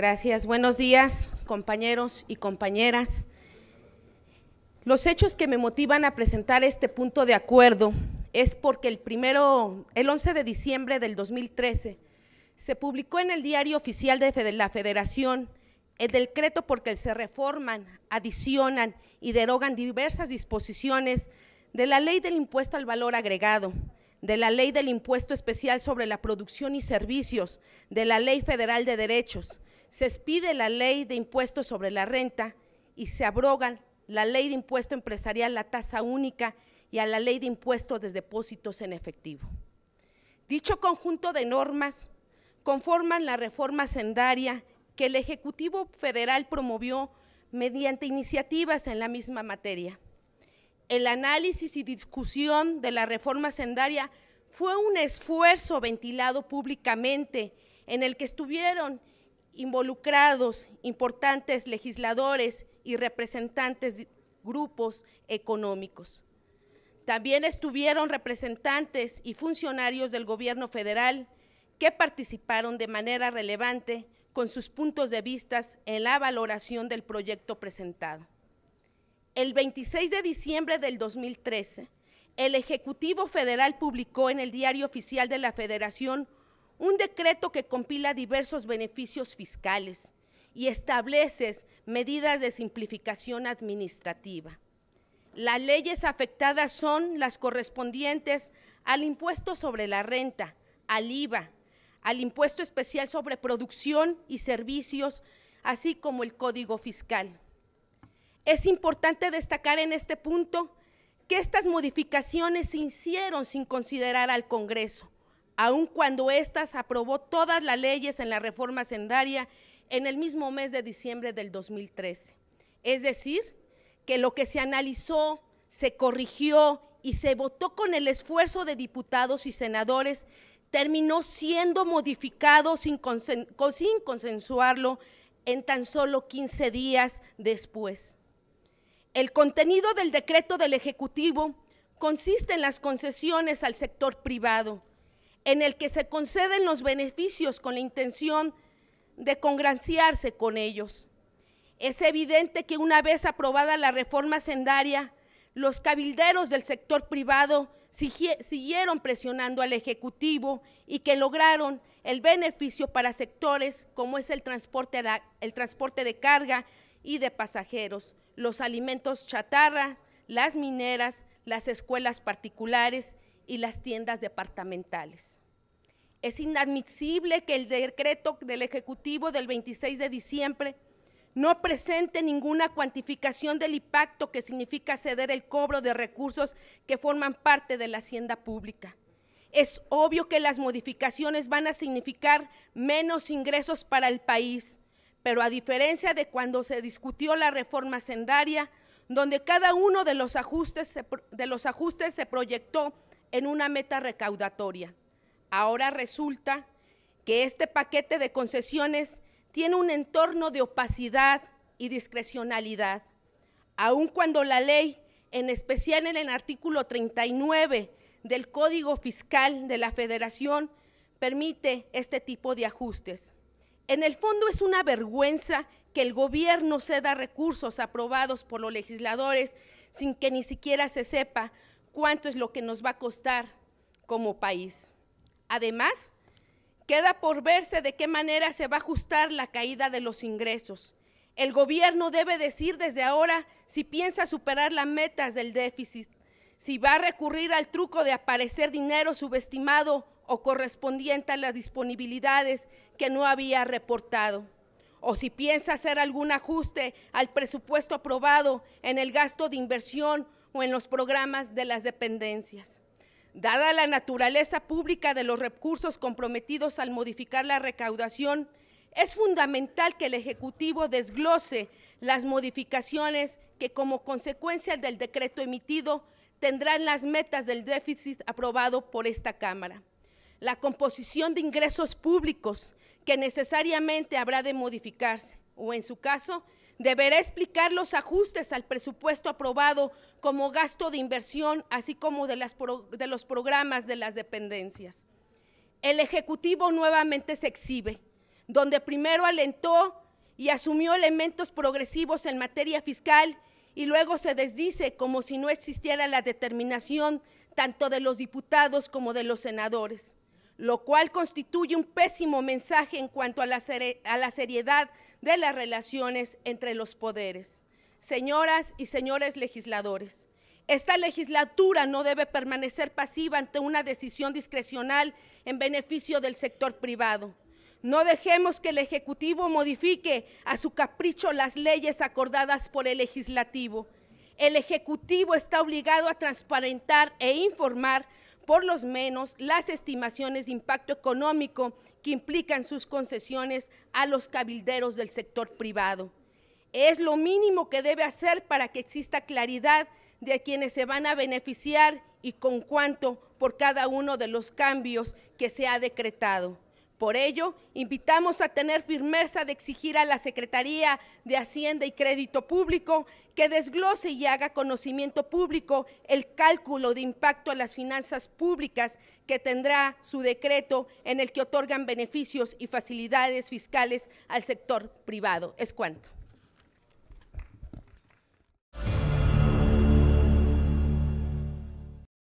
Gracias. Buenos días, compañeros y compañeras. Los hechos que me motivan a presentar este punto de acuerdo es porque el primero, el 11 de diciembre del 2013, se publicó en el diario oficial de la Federación el decreto porque se reforman, adicionan y derogan diversas disposiciones de la Ley del Impuesto al Valor Agregado, de la Ley del Impuesto Especial sobre la Producción y Servicios, de la Ley Federal de Derechos, se expide la ley de impuestos sobre la renta y se abrogan la ley de impuesto empresarial, la tasa única y a la ley de impuestos de depósitos en efectivo. Dicho conjunto de normas conforman la reforma sendaria que el Ejecutivo Federal promovió mediante iniciativas en la misma materia. El análisis y discusión de la reforma sendaria fue un esfuerzo ventilado públicamente en el que estuvieron involucrados importantes legisladores y representantes de grupos económicos. También estuvieron representantes y funcionarios del gobierno federal que participaron de manera relevante con sus puntos de vista en la valoración del proyecto presentado. El 26 de diciembre del 2013, el Ejecutivo Federal publicó en el Diario Oficial de la Federación un decreto que compila diversos beneficios fiscales y establece medidas de simplificación administrativa. Las leyes afectadas son las correspondientes al impuesto sobre la renta, al IVA, al impuesto especial sobre producción y servicios, así como el código fiscal. Es importante destacar en este punto que estas modificaciones se hicieron sin considerar al Congreso, aun cuando éstas aprobó todas las leyes en la reforma sendaria en el mismo mes de diciembre del 2013. Es decir, que lo que se analizó, se corrigió y se votó con el esfuerzo de diputados y senadores terminó siendo modificado sin, sin consensuarlo en tan solo 15 días después. El contenido del decreto del Ejecutivo consiste en las concesiones al sector privado, en el que se conceden los beneficios con la intención de congraciarse con ellos. Es evidente que una vez aprobada la reforma sendaria, los cabilderos del sector privado siguieron presionando al Ejecutivo y que lograron el beneficio para sectores como es el transporte, el transporte de carga y de pasajeros, los alimentos chatarras, las mineras, las escuelas particulares y las tiendas departamentales. Es inadmisible que el decreto del Ejecutivo del 26 de diciembre no presente ninguna cuantificación del impacto que significa ceder el cobro de recursos que forman parte de la hacienda pública. Es obvio que las modificaciones van a significar menos ingresos para el país, pero a diferencia de cuando se discutió la reforma hacendaria, donde cada uno de los ajustes de los ajustes se proyectó en una meta recaudatoria. Ahora resulta que este paquete de concesiones tiene un entorno de opacidad y discrecionalidad, aun cuando la ley, en especial en el artículo 39 del Código Fiscal de la Federación, permite este tipo de ajustes. En el fondo es una vergüenza que el gobierno ceda recursos aprobados por los legisladores sin que ni siquiera se sepa cuánto es lo que nos va a costar como país. Además, queda por verse de qué manera se va a ajustar la caída de los ingresos. El gobierno debe decir desde ahora si piensa superar las metas del déficit, si va a recurrir al truco de aparecer dinero subestimado o correspondiente a las disponibilidades que no había reportado, o si piensa hacer algún ajuste al presupuesto aprobado en el gasto de inversión o en los programas de las dependencias. Dada la naturaleza pública de los recursos comprometidos al modificar la recaudación, es fundamental que el Ejecutivo desglose las modificaciones que como consecuencia del decreto emitido tendrán las metas del déficit aprobado por esta Cámara. La composición de ingresos públicos que necesariamente habrá de modificarse o en su caso deberá explicar los ajustes al presupuesto aprobado como gasto de inversión, así como de, los programas de las dependencias. El Ejecutivo nuevamente se exhibe, donde primero alentó y asumió elementos progresivos en materia fiscal y luego se desdice como si no existiera la determinación tanto de los diputados como de los senadores lo cual constituye un pésimo mensaje en cuanto a la, seriedad de las relaciones entre los poderes. Señoras y señores legisladores, esta legislatura no debe permanecer pasiva ante una decisión discrecional en beneficio del sector privado. No dejemos que el Ejecutivo modifique a su capricho las leyes acordadas por el Legislativo. El Ejecutivo está obligado a transparentar e informar por lo menos las estimaciones de impacto económico que implican sus concesiones a los cabilderos del sector privado. Es lo mínimo que debe hacer para que exista claridad de quienes se van a beneficiar y con cuánto por cada uno de los cambios que se ha decretado. Por ello, invitamos a tener firmeza de exigir a la Secretaría de Hacienda y Crédito Público que desglose y haga conocimiento público el cálculo de impacto a las finanzas públicas que tendrá su decreto en el que otorgan beneficios y facilidades fiscales al sector privado. Es cuanto.